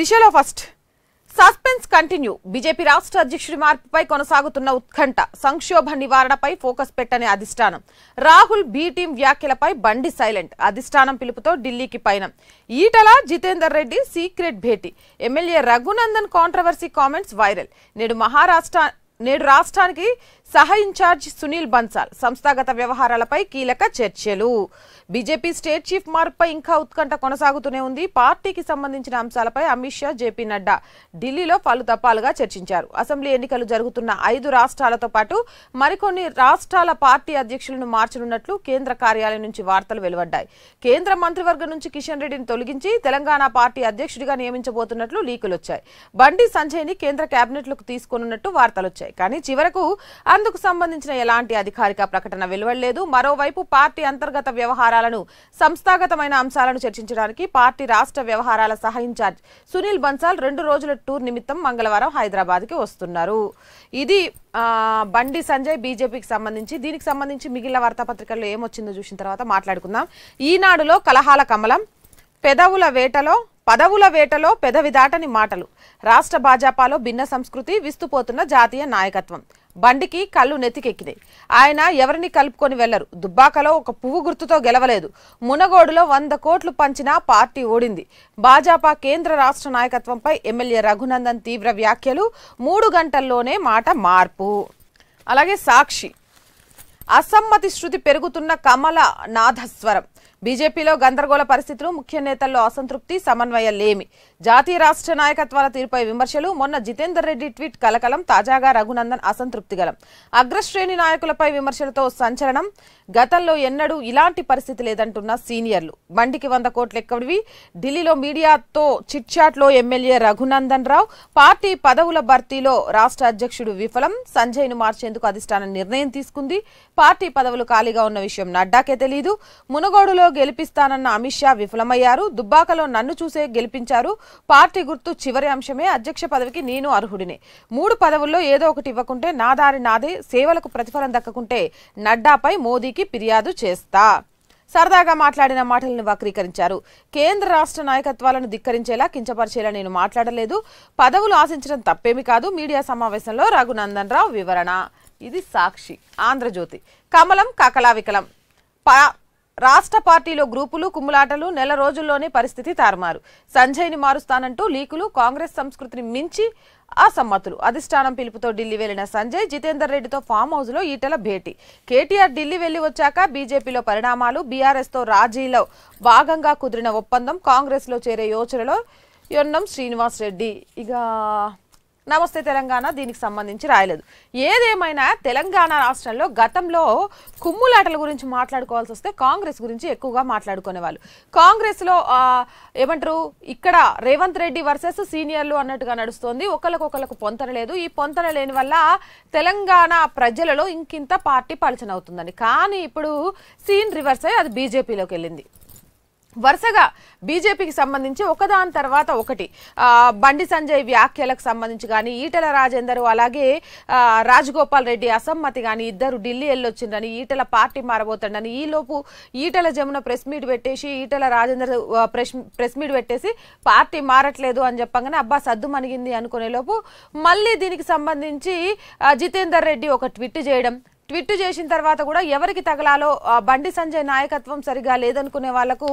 దిశలో first suspense continue BJP రాష్ట్ర అధ్యక్షుడి మార్పుపై కొనసాగుతున్న ఉత్కంఠ సంక్షోభ నివారణపై ఫోకస్ పెట్టని అధిష్టానం రాహుల్ బి టీం వ్యాఖ్యలపై బండి సైలెంట్ అధిష్టానం పిలుపుతో ఢిల్లీకి పయనం ఈటల జితేందర్ రెడ్డి సీక్రెట్ భేటీ MLA Raghunandan controversy comments viral నేడు మహారాష్ట్ర నేడు రాష్ట్రానికి సహ ఇన్ఛార్జ్ సునీల్ బన్సాల్ సంస్థాగత వ్యవహారాలపై కీలక చర్చలు బీజేపీ స్టేట్ చీఫ్ మార్పుపై ఇంకా ఉత్కంఠ కొనసాగుతూనే ఉంది పార్టీకి సంబంధించిన అంశాలపై అమిత్ షా జేపీ నడ్డా ఢిల్లీలో పలు తప్పాలుగా చర్చించారు అసెంబ్లీ ఎన్నికలు జరుగుతున్న ఐదు రాష్ట్రాలతో పాటు మరికొన్ని రాష్ట్రాల పార్టీ అధ్యక్షులను మార్చనున్నట్లు కేంద్ర కార్యాలయం నుంచి వార్తలు వెలువడ్డాయి కేంద్ర మంత్రివర్గం నుంచి కిషన్ రెడ్డిని తొలగించి తెలంగాణ పార్టీ అధ్యక్షుడిగా నియమించబోతున్నట్లు లీకులొచ్చాయి బండి సంజయ్ని కేంద్ర కేబినెట్లకు తీసుకోనున్నట్టు వార్తలొచ్చాయి కానీ చివరకు అందుకు సంబంధించిన ఎలాంటి అధికారిక ప్రకటన వెలువడలేదు మరోవైపు పార్టీ అంతర్గత వ్యవహారాలను సంస్థాగతమైన అంశాలను చర్చించడానికి పార్టీ రాష్ట్ర వ్యవహారాల సహ ఇన్ఛార్జ్ సునీల్ బన్సాల్ రెండు రోజుల టూర్ నిమిత్తం మంగళవారం హైదరాబాద్కి వస్తున్నారు ఇది బండి సంజయ్ బీజేపీకి సంబంధించి దీనికి సంబంధించి మిగిలిన వార్తాపత్రికల్లో ఏమొచ్చిందో చూసిన తర్వాత మాట్లాడుకుందాం ఈనాడులో కలహాల కమలం పెదవుల వేటలో పదవుల వేటలో పెదవి దాటని మాటలు రాష్ట్ర భాజపాలో భిన్న సంస్కృతి విస్తుపోతున్న జాతీయ నాయకత్వం బండికి కళ్ళు నెత్తికెక్కినాయి ఆయన ఎవరిని కలుపుకొని వెళ్లరు దుబ్బాకలో ఒక పువ్వు గుర్తుతో గెలవలేదు మునగోడులో వంద కోట్లు పంచినా పార్టీ ఓడింది భాజపా కేంద్ర రాష్ట్ర నాయకత్వంపై ఎమ్మెల్యే రఘునందన్ తీవ్ర వ్యాఖ్యలు మూడు గంటల్లోనే మాట మార్పు అలాగే సాక్షి అసమ్మతి శృతి పెరుగుతున్న కమల నాథస్వరం బీజేపీలో గందరగోళ పరిస్థితులు ముఖ్య నేతల్లో అసంతృప్తి సమన్వయ లేమి జాతీయ రాష్ట్ర నాయకత్వాల తీరుపై విమర్శలు మొన్న జితేందర్ రెడ్డి ట్వీట్ కలకలం తాజాగా రఘునందన్ అసంతృప్తి గలం అగ్రశ్రేణి నాయకులపై విమర్శలతో సంచలనం గతంలో ఎన్నడూ ఇలాంటి పరిస్థితి లేదంటున్న సీనియర్లు బండికి వంద ఎక్కడివి ఢిల్లీలో మీడియాతో చిట్చాట్లో ఎమ్మెల్యే రఘునందన్ రావు పార్టీ పదవుల భర్తీలో రాష్ట్ర అధ్యక్షుడు విఫలం సంజయ్ను మార్చేందుకు అధిష్టానం నిర్ణయం తీసుకుంది పార్టీ పదవులు ఖాళీగా ఉన్న విషయం నడ్డాకే తెలియదు మునుగోడులో గెలిపిస్తానన్న అమిత్ షా విఫలమయ్యారు దుబ్బాకలో నన్ను చూసే గెలిపించారు పార్టీ గుర్తు చివరి అంశమే అధ్యక్ష పదవికి నేను అర్హుడిని మూడు పదవుల్లో ఏదో ఒకటి ఇవ్వకుంటే నా నాదే సేవలకు ప్రతిఫలం దక్కకుంటే నడ్డాపై మోదీకి ఫిర్యాదు చేస్తా సరదాగా మాట్లాడిన మాటలను వక్రీకరించారు కేంద్ర రాష్ట్ర నాయకత్వాలను ధిక్కరించేలా కించపరిచేలా నేను మాట్లాడలేదు పదవులు ఆశించడం తప్పేమి కాదు మీడియా సమావేశంలో రఘునందన్ రావు వివరణ ఇది సాక్షి ఆంధ్రజ్యోతి కమలం కకలావికలం రాష్ట్ర పార్టీలో గ్రూపులు కుమ్ములాటలు నెల రోజుల్లోనే పరిస్థితి తారుమారు సంజయ్ని మారుస్తానంటూ లీకులు కాంగ్రెస్ సంస్కృతిని మించి అసమ్మతులు అధిష్టానం పిలుపుతో ఢిల్లీ వెళ్లిన సంజయ్ జితేందర్ రెడ్డితో ఫామ్ హౌస్ లో ఈటల భేటీ కేటీఆర్ ఢిల్లీ వెళ్లి వచ్చాక బీజేపీలో పరిణామాలు బీఆర్ఎస్ తో రాజీలో భాగంగా కుదిరిన ఒప్పందం కాంగ్రెస్ లో చేరే యోచనలో యొన్నం శ్రీనివాస్ రెడ్డి ఇక నమస్తే తెలంగాణ దీనికి సంబంధించి రాయలేదు ఏదేమైనా తెలంగాణ రాష్ట్రంలో గతంలో కుమ్ములాటల గురించి మాట్లాడుకోవాల్సి వస్తే కాంగ్రెస్ గురించి ఎక్కువగా మాట్లాడుకునే వాళ్ళు కాంగ్రెస్లో ఏమంటారు ఇక్కడ రేవంత్ రెడ్డి వర్సెస్ సీనియర్లు అన్నట్టుగా నడుస్తోంది ఒకరికొకరికి పొంతన లేదు ఈ పొంతన లేని వల్ల తెలంగాణ ప్రజలలో ఇంకింత పార్టీ పలచనవుతుందండి కానీ ఇప్పుడు సీన్ రివర్స్ అయ్యి అది బీజేపీలోకి వెళ్ళింది వరుసగా బీజేపీకి సంబంధించి ఒకదాని తర్వాత ఒకటి బండి సంజయ్ వ్యాఖ్యలకు సంబంధించి కానీ ఈటల రాజేందర్ అలాగే రాజగోపాల్ రెడ్డి అసమ్మతి కానీ ఇద్దరు ఢిల్లీ వెళ్ళొచ్చిండని ఈటల పార్టీ మారబోతుండని ఈలోపు ఈటల జమున ప్రెస్ మీట్ పెట్టేసి ఈటల రాజేందర్ ప్రెస్ మీట్ పెట్టేసి పార్టీ మారట్లేదు అని చెప్పగానే అబ్బా సద్దు మనిగింది అనుకునేలోపు మళ్ళీ దీనికి సంబంధించి జితేందర్ రెడ్డి ఒక ట్విట్ చేయడం ట్విట్ చేసిన తర్వాత కూడా ఎవరికి తగలాలో బండి సంజయ్ నాయకత్వం సరిగా లేదనుకునే వాళ్లకు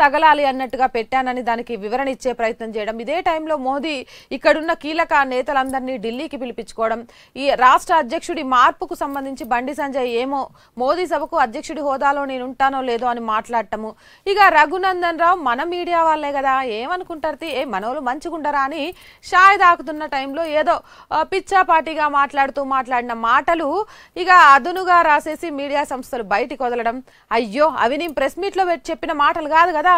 తగలాలి అన్నట్టుగా పెట్టానని దానికి వివరణ ఇచ్చే ప్రయత్నం చేయడం ఇదే టైంలో మోదీ ఇక్కడున్న కీలక నేతలందరినీ ఢిల్లీకి పిలిపించుకోవడం ఈ రాష్ట్ర అధ్యక్షుడి మార్పుకు సంబంధించి బండి సంజయ్ ఏమో మోదీ సభకు అధ్యక్షుడి హోదాలో నేను ఉంటానో లేదో అని మాట్లాడటము ఇక రఘునందన్ రావు మన మీడియా వాళ్ళే కదా ఏమనుకుంటారు ఏ మనోళ్ళు మంచిగుండరా అని షాయ్ తాకుతున్న టైంలో ఏదో పిచ్చాపాటిగా మాట్లాడుతూ మాట్లాడిన మాటలు ఇక అదునుగా రాసేసి మీడియా సంస్థలు బయటికి వదలడం అయ్యో అవి నేను ప్రెస్ మీట్లో చెప్పిన మాటలు కాదు కదా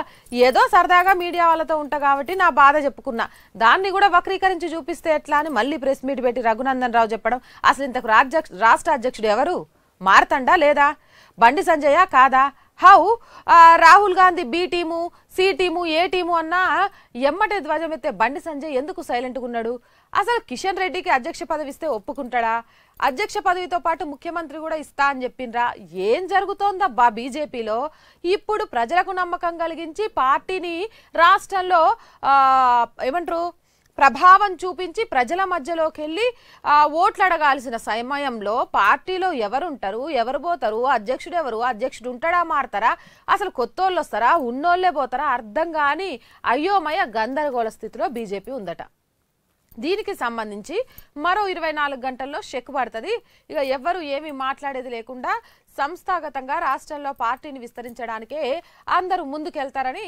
ఏదో సరదాగా మీడియా వాళ్ళతో ఉంటా కాబట్టి నా బాధ చెప్పుకున్నా దాన్ని కూడా వక్రీకరించి చూపిస్తే ఎట్లా అని మళ్ళీ ప్రెస్ మీట్ పెట్టి రఘునందన్ రావు చెప్పడం అసలు ఇంతకు రాష్ట్ర అధ్యక్షుడు ఎవరు మారతండా లేదా బండి సంజయ కాదా హౌ Rahul Gandhi B team C team A team అన్నా ఎమ్మటే ధ్వజమెత్తే బండి సంజయ్ ఎందుకు సైలెంట్గా ఉన్నాడు అసలు కిషన్ రెడ్డికి అధ్యక్ష పదవి ఇస్తే ఒప్పుకుంటాడా అధ్యక్ష పదవితో పాటు ముఖ్యమంత్రి కూడా ఇస్తా అని చెప్పిండ్రా ఏం జరుగుతోందబ్బా బీజేపీలో ఇప్పుడు ప్రజలకు నమ్మకం కలిగించి పార్టీని రాష్ట్రంలో ఏమంటారు ప్రభావం చూపించి ప్రజల మధ్యలోకి వెళ్ళి ఓట్లు అడగాల్సిన సమయంలో పార్టీలో ఎవరుంటారు ఎవరు పోతారు అధ్యక్షుడు ఎవరు అధ్యక్షుడు ఉంటాడా మారతారా అసలు కొత్త వస్తారా ఉన్నోళ్లే పోతారా అర్థం కాని అయోమయ గందరగోళ స్థితిలో బీజేపీ ఉందట దీనికి సంబంధించి మరో ఇరవై నాలుగు గంటల్లో చెక్ పడుతుంది ఇక ఎవ్వరూ ఏమీ మాట్లాడేది లేకుండా సంస్థాగతంగా రాష్ట్రంలో పార్టీని విస్తరించడానికే అందరూ ముందుకెళ్తారని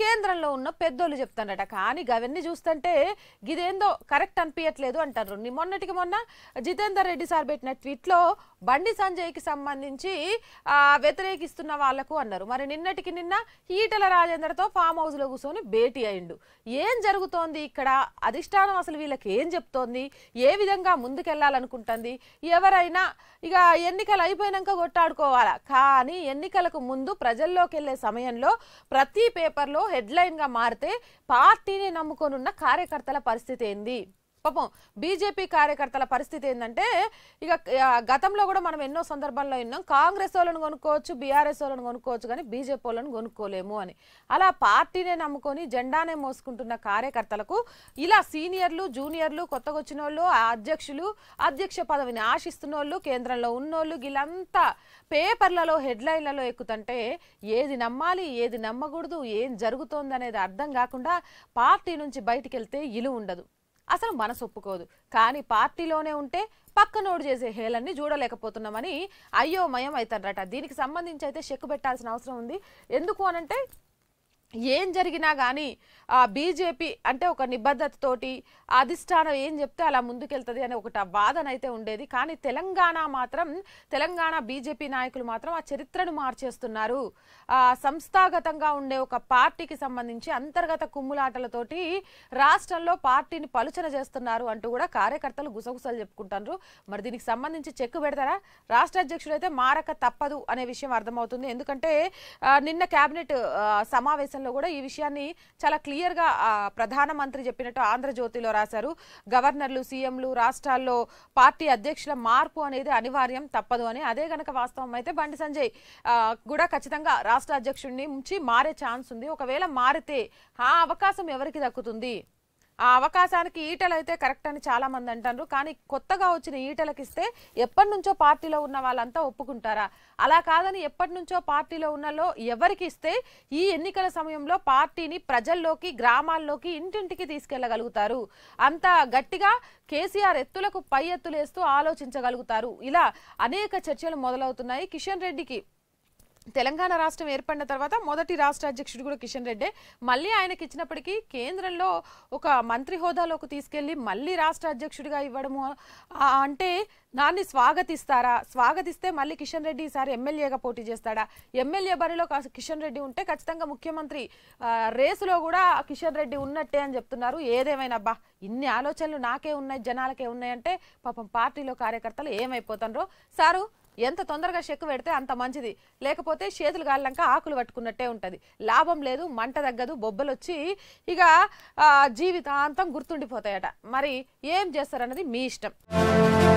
కేంద్రంలో ఉన్న పెద్దోళ్ళు చెప్తారట కానీ అవన్నీ చూస్తుంటే గిదేందో కరెక్ట్ అనిపించట్లేదు అంటారు మొన్నటికి మొన్న జితేందర్ రెడ్డి సార్ పెట్టిన ట్వీట్లో బండి సంజయ్కి సంబంధించి వ్యతిరేకిస్తున్న వాళ్లకు అన్నారు మరి నిన్నటికి నిన్న ఈటల రాజేందర్తో ఫామ్ హౌస్లో కూర్చొని భేటీ అయిండు ఏం జరుగుతోంది ఇక్కడ అధిష్టానం అసలు వీళ్ళకి ఏం చెప్తోంది ఏ విధంగా ముందుకెళ్లాలనుకుంటుంది ఎవరైనా ఇక ఎన్నికలు అయిపోయినాక కొట్టాడుకోవాలా కానీ ఎన్నికలకు ముందు ప్రజల్లోకి వెళ్లే సమయంలో ప్రతి పేపర్లో హెడ్లైన్గా మారితే పార్టీని నమ్ముకొనున్న కార్యకర్తల పరిస్థితి ఏంది పాపం బీజేపీ కార్యకర్తల పరిస్థితి ఏంటంటే ఇక గతంలో కూడా మనం ఎన్నో సందర్భాల్లో విన్నాం కాంగ్రెస్ వాళ్ళని కొనుక్కోవచ్చు బీఆర్ఎస్ వాళ్ళని కొనుక్కోవచ్చు కానీ బీజేపీ వాళ్ళని కొనుక్కోలేము అని అలా పార్టీనే నమ్ముకొని జెండానే మోసుకుంటున్న కార్యకర్తలకు ఇలా సీనియర్లు జూనియర్లు కొత్తగా వచ్చిన వాళ్ళు అధ్యక్షులు అధ్యక్ష పదవిని ఆశిస్తున్న వాళ్ళు కేంద్రంలో ఉన్నోళ్ళు వీళ్ళంతా పేపర్లలో హెడ్లైన్లలో ఎక్కుతుంటే ఏది నమ్మాలి ఏది నమ్మకూడదు ఏం జరుగుతోందనేది అర్థం కాకుండా పార్టీ నుంచి బయటికి వెళ్తే ఇలు ఉండదు అసలు మనసు ఒప్పుకోదు కానీ పార్టీలోనే ఉంటే పక్కనోడు చేసే హేళన్ని చూడలేకపోతున్నామని అయ్యోమయం అవుతారట దీనికి సంబంధించి అయితే చెక్ పెట్టాల్సిన అవసరం ఉంది ఎందుకు అనంటే ఏం జరిగినా కానీ ఆ బీజేపీ అంటే ఒక నిబద్ధతతోటి అధిష్టానం ఏం చెప్తే అలా ముందుకెళ్తుంది అనే ఒకటి వాదన అయితే ఉండేది కానీ తెలంగాణ మాత్రం తెలంగాణ బీజేపీ నాయకులు మాత్రం ఆ చరిత్రను మార్చేస్తున్నారు ఆ సంస్థాగతంగా ఉండే ఒక పార్టీకి సంబంధించి అంతర్గత కుమ్ములాటలతోటి రాష్ట్రంలో పార్టీని పలుచన చేస్తున్నారు అంటూ కూడా కార్యకర్తలు గుసగుసలు చెప్పుకుంటున్నారు మరి దీనికి సంబంధించి చెక్ పెడతారా రాష్ట్ర అధ్యక్షుడు అయితే మారక తప్పదు అనే విషయం అర్థమవుతుంది ఎందుకంటే నిన్న కేబినెట్ సమావేశం సమావేశంలో కూడా ఈ విషయాన్ని చాలా క్లియర్గా ప్రధానమంత్రి చెప్పినట్టు ఆంధ్రజ్యోతిలో రాశారు గవర్నర్లు సీఎంలు రాష్ట్రాల్లో పార్టీ అధ్యక్షుల మార్పు అనేది అనివార్యం తప్పదు అని అదే గనక వాస్తవం అయితే బండి సంజయ్ కూడా ఖచ్చితంగా రాష్ట్ర అధ్యక్షుడిని ఉంచి మారే ఛాన్స్ ఉంది ఒకవేళ మారితే ఆ అవకాశం ఎవరికి దక్కుతుంది ఆ అవకాశానికి ఈటలు అయితే కరెక్ట్ అని చాలా మంది అంటారు కానీ కొత్తగా వచ్చిన ఈటలకు ఇస్తే ఎప్పటి నుంచో పార్టీలో ఉన్న వాళ్ళంతా ఒప్పుకుంటారా అలా కాదని ఎప్పటి నుంచో పార్టీలో ఉన్నలో ఎవరికి ఇస్తే ఈ ఎన్నికల సమయంలో పార్టీని ప్రజల్లోకి గ్రామాల్లోకి ఇంటింటికి తీసుకెళ్లగలుగుతారు అంత గట్టిగా కేసీఆర్ ఎత్తులకు పై ఎత్తులేస్తూ ఆలోచించగలుగుతారు ఇలా అనేక చర్చలు మొదలవుతున్నాయి కిషన్ రెడ్డికి తెలంగాణ రాష్ట్రం ఏర్పడిన తర్వాత మొదటి రాష్ట్ర అధ్యక్షుడు కూడా కిషన్ రెడ్డే మళ్ళీ ఆయనకి ఇచ్చినప్పటికీ కేంద్రంలో ఒక మంత్రి హోదాలోకి తీసుకెళ్లి మళ్ళీ రాష్ట్ర అధ్యక్షుడిగా ఇవ్వడము అంటే దాన్ని స్వాగతిస్తారా స్వాగతిస్తే మళ్ళీ కిషన్ రెడ్డి ఈసారి ఎమ్మెల్యేగా పోటీ చేస్తాడా ఎమ్మెల్యే బరిలో కిషన్ రెడ్డి ఉంటే ఖచ్చితంగా ముఖ్యమంత్రి రేసులో కూడా కిషన్ రెడ్డి ఉన్నట్టే అని చెప్తున్నారు ఏదేమైనా అబ్బా ఇన్ని ఆలోచనలు నాకే ఉన్నాయి జనాలకే ఉన్నాయంటే పాపం పార్టీలో కార్యకర్తలు ఏమైపోతారో సారు ఎంత తొందరగా చెక్కు పెడితే అంత మంచిది లేకపోతే చేతులు గాలంక ఆకులు పట్టుకున్నట్టే ఉంటుంది లాభం లేదు మంట తగ్గదు బొబ్బలు వచ్చి ఇక జీవితాంతం గుర్తుండిపోతాయట మరి ఏం చేస్తారన్నది మీ ఇష్టం